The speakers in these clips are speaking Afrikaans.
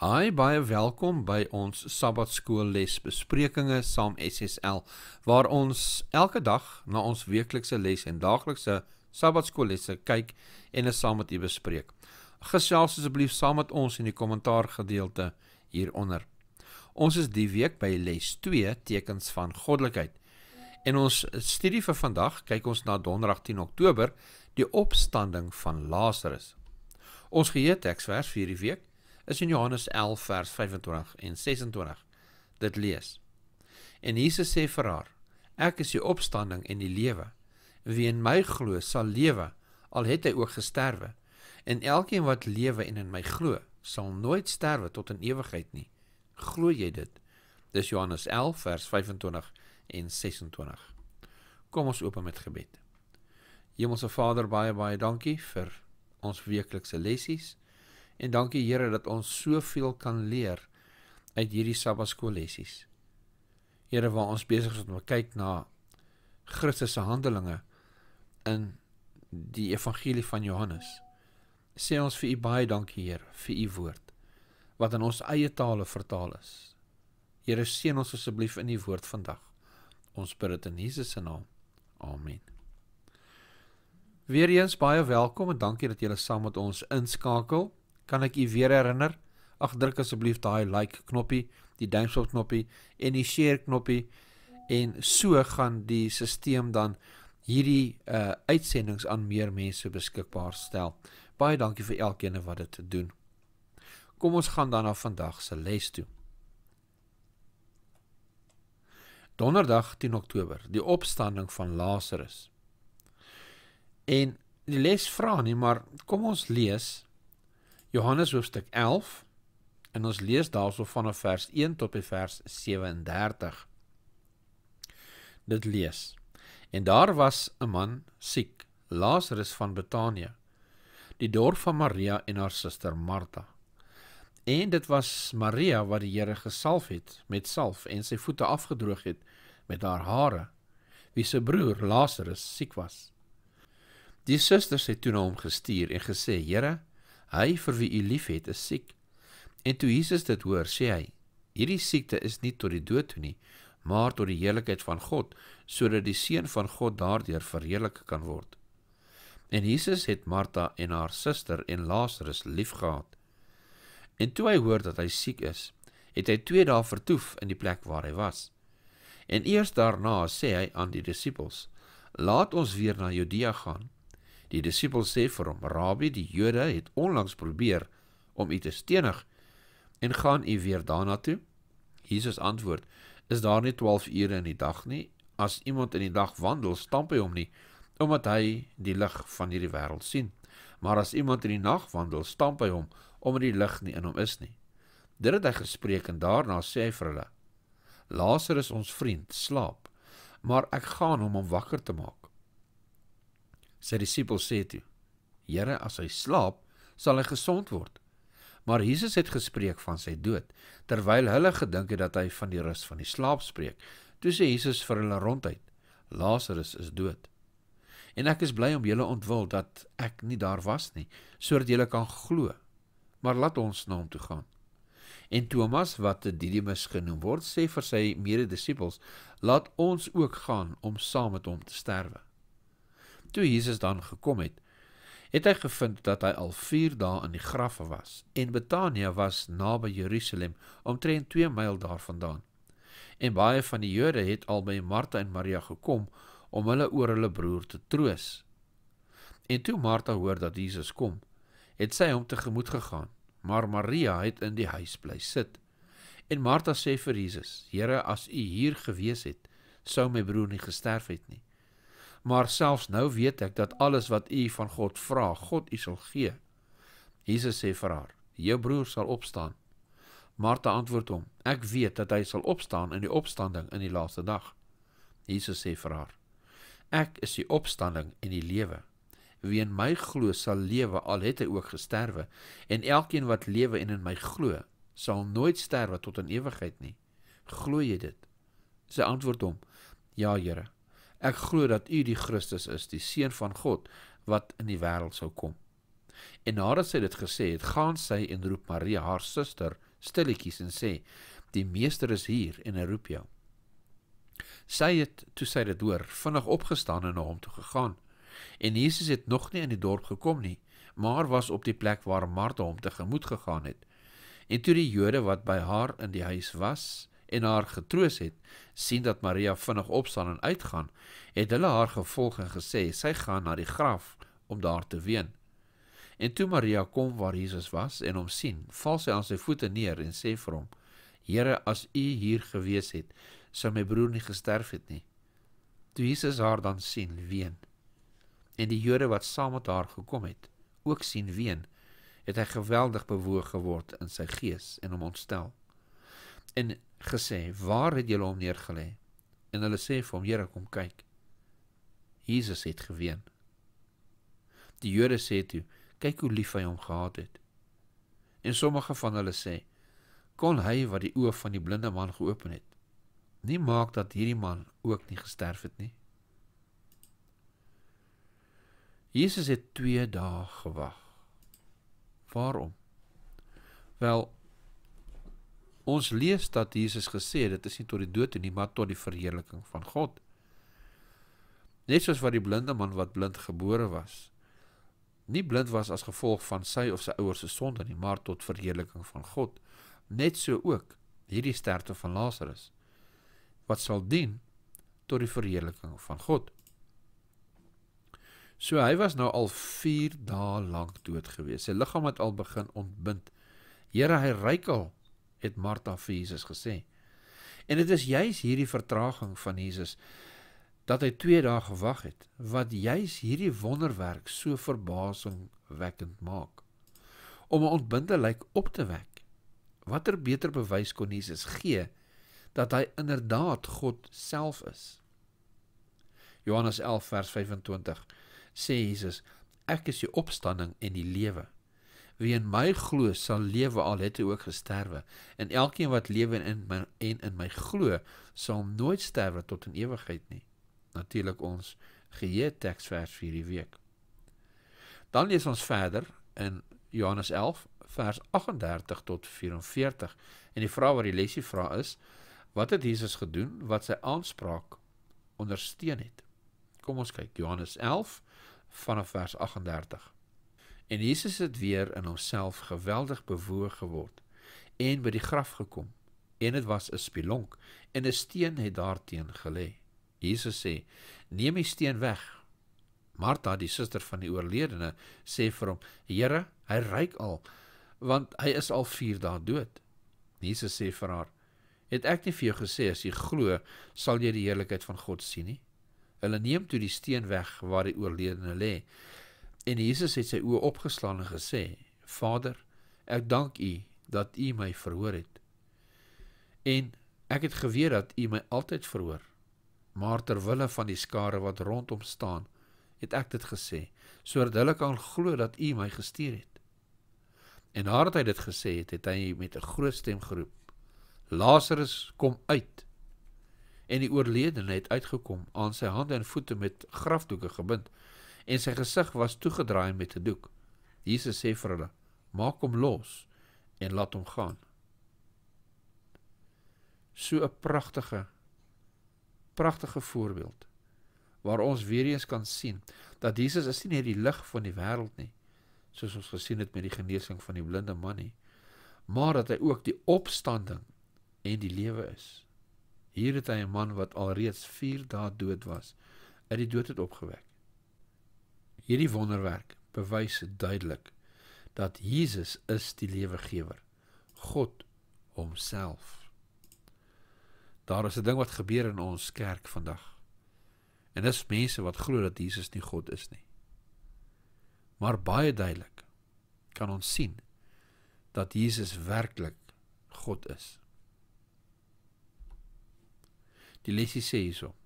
Hi, baie welkom by ons Sabbatskool lesbesprekings saam SSL waar ons elke dag na ons weeklikse les en daaglikse Sabbatskool lesse kyk en dit saam met u bespreek. Gesels asseblief saam met ons in die kommentaar gedeelte hieronder. Ons is die week by les 2 tekens van goddelikheid. In ons studie vir vandag kyk ons na Donderdag 10 Oktober, die opstanding van Lazarus. Ons geheue teksvers vir hierdie week is in Johannes 11 vers 25 en 26. Dit lees: En Jesus sê vir haar: Ek is die opstanding en die lewe. Wie in my glo, sal lewe al het hy ook gesterwe. En elkeen wat lewe en in my glo, sal nooit sterwe tot in ewigheid nie. Glo jy dit? Dis Johannes 11 vers 25 en 26. Kom ons open met gebed. Hemelse Vader, baie baie dankie vir ons weeklikse lessies. En dankie Here dat ons soveel kan leer uit hierdie Sabbatskoollessies. Here, waar ons besig is om te kyk na Christus se handelinge in die evangelie van Johannes. Sê ons vir U baie dankie Heer vir U woord wat in ons eie tale vertaal is. Here seën ons asseblief in U woord vandag. Ons bid dit in Jesus se naam. Amen. Weereens baie welkom en dankie dat julle saam met ons inskakel kan ek u weer herinner, ag druk asseblief daai like knoppie, die duimpie op knoppie en die share knoppie en so gaan die stelsel dan hierdie uh uitsendings aan meer mense beskikbaar stel. Baie dankie vir elkeen wat dit doen. Kom ons gaan dan na vandag se les toe. Donderdag 10 Oktober, die opstanding van Lazarus. En die les vra nie, maar kom ons lees vers 1 Johannes hoofstuk 11 en ons lees daarso van vers 1 tot by vers 37. Dit lees: En daar was 'n man siek, Lazarus van Betanië, die dorp van Maria en haar suster Martha. En dit was Maria wat die Here gesalf het met salf en sy voete afgedroog het met haar hare, wie se broer Lazarus siek was. Die susters het toe na hom gestuur en gesê: Here, Hy vir wie u liefhet is siek. En toe Jesus dit hoor, sê hy: Hierdie siekte is nie tot die dood toe nie, maar tot die heiligheid van God, sodat die seun van God daardeur verheerlik kan word. En Jesus het Martha en haar suster en Lazarus liefgehad. En toe hy hoor dat hy siek is, het hy 2 dae vertoef in die plek waar hy was. En eers daarna sê hy aan die disippels: "Laat ons weer na Judea gaan." Die disipels sê vir hom: "Rabbi, die Jode het onlangs probeer om u te stenig en gaan u weer daarna toe?" Jesus antwoord: "Is daar nie 12 ure in die dag nie? As iemand in die dag wandel, stamp hy hom nie, omdat hy die lig van hierdie wêreld sien. Maar as iemand in die nag wandel, stamp hy hom, omdat die lig nie in hom is nie." Dit het hy gespreek en daarna sê hy vir hulle: "Lazarus ons vriend slaap, maar ek gaan hom om wakker te maak." Sy disipels sê toe: "Here, as hy slaap, sal hy gesond word." Maar Jesus het gespreek van sy dood, terwyl hulle gedink het dat hy van die rus van die slaap spreek. Toe sê Jesus vir hulle ronduit: "Lazarus is dood. En ek is bly om julle ontwil dat ek nie daar was nie, sodat julle kan glo. Maar laat ons na hom toe gaan." En Thomas, wat Didimus genoem word, sê vir sy mede-disippels: "Laat ons ook gaan om saam met hom te sterwe." Toe Jesus dan gekom het, het hy gevind dat hy al 4 dae in die graf was en Betanië was naby Jerusalem, omtrent 2 myl daarvandaan. En baie van die Jode het al by Martha en Maria gekom om hulle oor hulle broer te troos. En toe Martha hoor dat Jesus kom, het sy hom tegemoet gegaan, maar Maria het in die huis bly sit. En Martha sê vir Jesus: "Here, as U hier gewees het, sou my broer nie gesterf het nie." maar selfs nou weet ek dat alles wat u van God vra, God u sal gee. Jesus sê vir haar: "Jou broer sal opstaan." Martha antwoord hom: "Ek weet dat hy sal opstaan in die opstanding in die laaste dag." Jesus sê vir haar: "Ek is die opstanding en die lewe. Wie in my glo sal lewe al het hy ook gesterwe, en elkeen wat lewe en in my glo, sal nooit sterwe tot in ewigheid nie." Glooi jy dit? Sy antwoord hom: "Ja, Here." Ek glo dat U die Christus is, die seun van God wat in die wêreld sou kom. En nadat sy dit gesê het, gaan sy en roep Maria haar suster stilletjies en sê: "Die meester is hier en hy roep jou." Sy het toe sy dit hoor, vinnig opgestaan en na hom toe gegaan. En Jesus het nog nie in die dorp gekom nie, maar was op die plek waar Martha hom tegemoet gegaan het. En toe die Jode wat by haar in die huis was, en haar getroos het, sien dat Maria vinnig opstaan en uitgaan, het hulle haar gevolg en gesê sy gaan na die graf om daar te ween. En toe Maria kom waar Jesus was en hom sien, val sy aan sy voete neer en sê vir hom: "Here, as U hier gewees het, sou my broer nie gesterf het nie." Toe Jesus haar dan sien ween en die Jode wat saam met haar gekom het, ook sien ween, het hy geweldig bewoog geword in sy gees en hom ontstel. En gesê, "Waar het julle hom neergelê?" En hulle sê vir hom, "Here, kom kyk." Jesus het geween. Die Jode sê toe, "Kyk hoe lief hy hom gehad het." En sommige van hulle sê, "Kon hy wat die oë van die blinde man geopen het, nie maak dat hierdie man ook nie gesterf het nie?" Jesus het 2 dae gewag. Waarom? Wel, Ons lees dat Jesus gesê het dit is nie tot die dood toe nie, maar tot die verheerliking van God. Net soos wat die blinde man wat blind gebore was, nie blind was as gevolg van sy of sy ouers se sonde nie, maar tot verheerliking van God. Net so ook hierdie sterfte van Lazarus wat sal dien tot die verheerliking van God. So hy was nou al 4 dae lank dood gewees. Sy liggaam het al begin ontbind. Here, hy ryk al het Martha vir Jesus gesê. En dit is juis hierdie vertraging van Jesus dat hy 2 dae gewag het wat juis hierdie wonderwerk so verbasingwekkend maak. Om 'n ontbinde lijk op te wek. Watter beter bewys kon Jesus gee dat hy inderdaad God self is? Johannes 11 vers 25 sê Jesus: Ek is die opstanding en die lewe. Wie in my glo sal lewe al het hy ook gesterwe. En elkeen wat lewe en in my en in my glo sal nooit sterwe tot in ewigheid nie. Natuurlik ons geheue teksvers vir hierdie week. Dan lees ons verder in Johannes 11 vers 38 tot 44 en die vraag wat die lesie vra is wat het Jesus gedoen wat sy aanspraak ondersteun het. Kom ons kyk Johannes 11 vanaf vers 38. En Jesus het weer in homself geweldig bewoog geword en by die graf gekom. En dit was 'n spilonk en 'n steen het daarteen gelê. Jesus sê: "Neem die steen weg." Martha, die suster van die oorledene, sê vir hom: "Here, hy ruik al, want hy is al 4 dae dood." Jesus sê vir haar: "Het ek nie vir jou gesê as jy glo, sal jy die heerlikheid van God sien nie?" Hulle neem toe die steen weg waar die oorledene lê. En Jesus het sy oë opgeslaan en gesê: "Vader, ek dank U dat U my verhoor het. En ek het geweet dat U my altyd verhoor. Maar ter wille van die skare wat rondom staan, het ek dit gesê, sodat hulle kan glo dat U my gestuur het." En nadat hy dit gesê het, het hy met 'n groot stem geroep: "Lazarus, kom uit!" En die oorledene het uitgekom, aan sy hande en voete met grafdoeke gebind en sy gesig was toegedraai met 'n doek. Jesus sê vir hulle: "Maak hom los en laat hom gaan." So 'n pragtige pragtige voorbeeld waar ons weer eens kan sien dat Jesus is nie die lig van die wêreld nie, soos ons gesien het met die genesing van die blinde man nie, maar dat hy ook die opstanding en die lewe is. Hier het hy 'n man wat alreeds 4 dae dood was, uit die dood het opgewek. Hierdie wonderwerk bewys duidelik dat Jesus is die lewegewer, God homself. Daar is 'n ding wat gebeur in ons kerk vandag. En dis mense wat glo dat Jesus nie God is nie. Maar baie duidelik kan ons sien dat Jesus werklik God is. Die lesie sê hierop: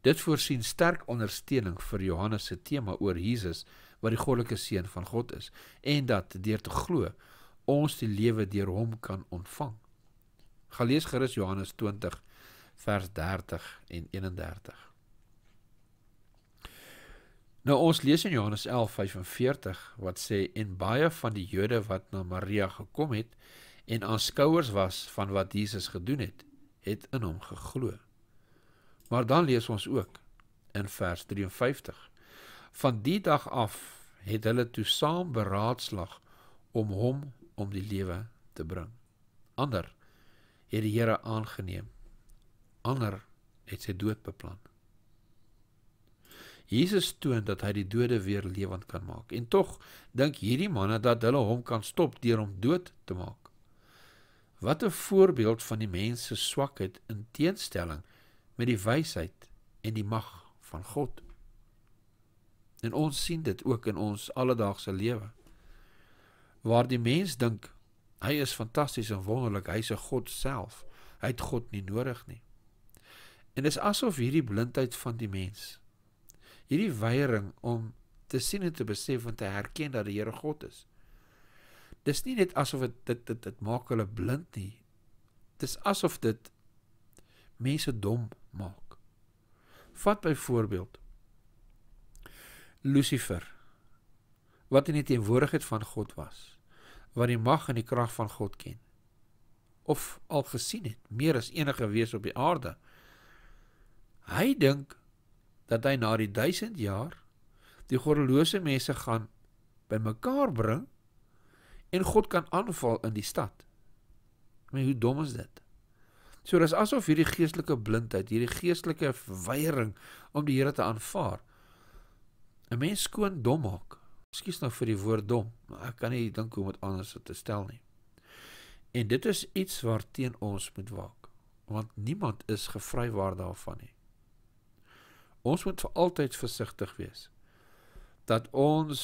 Dit voorsien sterk ondersteuning vir Johannes se tema oor Jesus wat die goddelike seun van God is en dat deur te glo ons die lewe deur hom kan ontvang. Gelees gerus Johannes 20 vers 30 en 31. Nou ons lees in Johannes 11:45 wat sê en baie van die Jode wat na Maria gekom het en aanskouers was van wat Jesus gedoen het, het in hom geglo. Maar dan lees ons ook in vers 53. Van die dag af het hulle toe saam beraadslag om hom om die lewe te bring. Ander het die Here aangeneem. Ander het sy dood beplan. Jesus toon dat hy die dode weer lewend kan maak. En tog dink hierdie manne dat hulle hom kan stop deur hom dood te maak. Wat 'n voorbeeld van die mens se swakheid in teenstelling met die wysheid en die mag van God. En ons sien dit ook in ons alledaagse lewe waar die mens dink hy is fantasties en wonderlik, hy's 'n god self. Hy het God nie nodig nie. En dis asof hierdie blindheid van die mens, hierdie weiering om te sien en te besef en te herken dat die Here God is. Dis nie net asof dit dit dit maak hulle blind nie. Dis asof dit mense dom maak. Vat byvoorbeeld Lucifer wat in die teenwoordigheid van God was, wat die mag en die krag van God ken of al gesien het, meer as enige wese op die aarde. Hy dink dat hy na die 1000 jaar die goddelose mense gaan bymekaar bring en God kan aanval in die stad. Maar hoe dom is dit? So dis asof hierdie geestelike blindheid, hierdie geestelike weiering om die Here te aanvaar 'n mens skoon dom maak. Ekskuus nou vir die woord dom, maar ek kan nie dink hoe om dit anders te stel nie. En dit is iets waarteenoor ons moet waak, want niemand is gevry waar daarvan nie. Ons moet vir altyd versigtig wees dat ons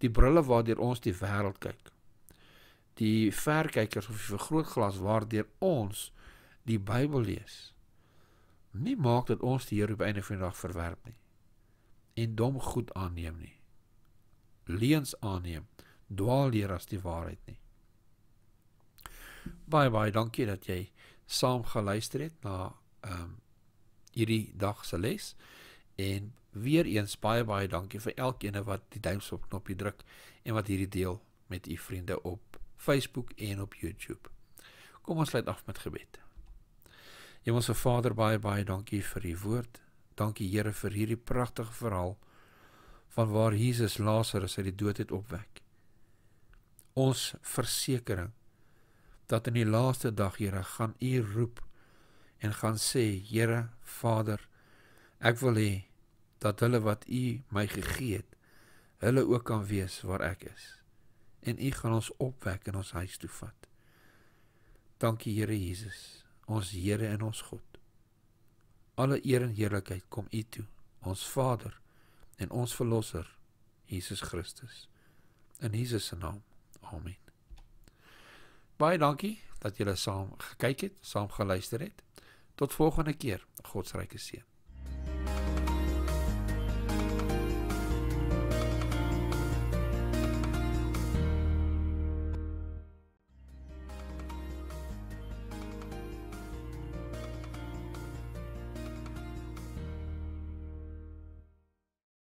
die brille waardeur ons die wêreld kyk, die verkykers of die vergrootglas waardeur ons die Bybel lees. Nie maak dat ons die Here op einde van die dag verwerp nie en dom goed aanneem nie. Leens aanneem, dwaal leer as die waarheid nie. Baie baie dankie dat jy saam geluister het na ehm um, hierdie dag se les en weer eens baie baie dankie vir elkeen wat die duimpie op knoppie druk en wat hierdie deel met u vriende op Facebook en op YouTube. Kom ons sluit af met gebed. Hemelse Vader, baie baie dankie vir u woord. Dankie Here vir hierdie pragtige verhaal van waar Jesus Lazarus uit die dood het opwek. Ons versekering dat in die laaste dag Here gaan u roep en gaan sê Here Vader ek wil hê dat hulle wat u my gegee het hulle ook kan wees waar ek is en u gaan ons opwek en ons huis toe vat dankie Here Jesus ons Here en ons God. Alle eer en heerlikheid kom U toe, ons Vader en ons verlosser, Jesus Christus. In Jesus se naam. Amen. Baie dankie dat julle saam gekyk het, saam geluister het. Tot volgende keer. Godsryke seën.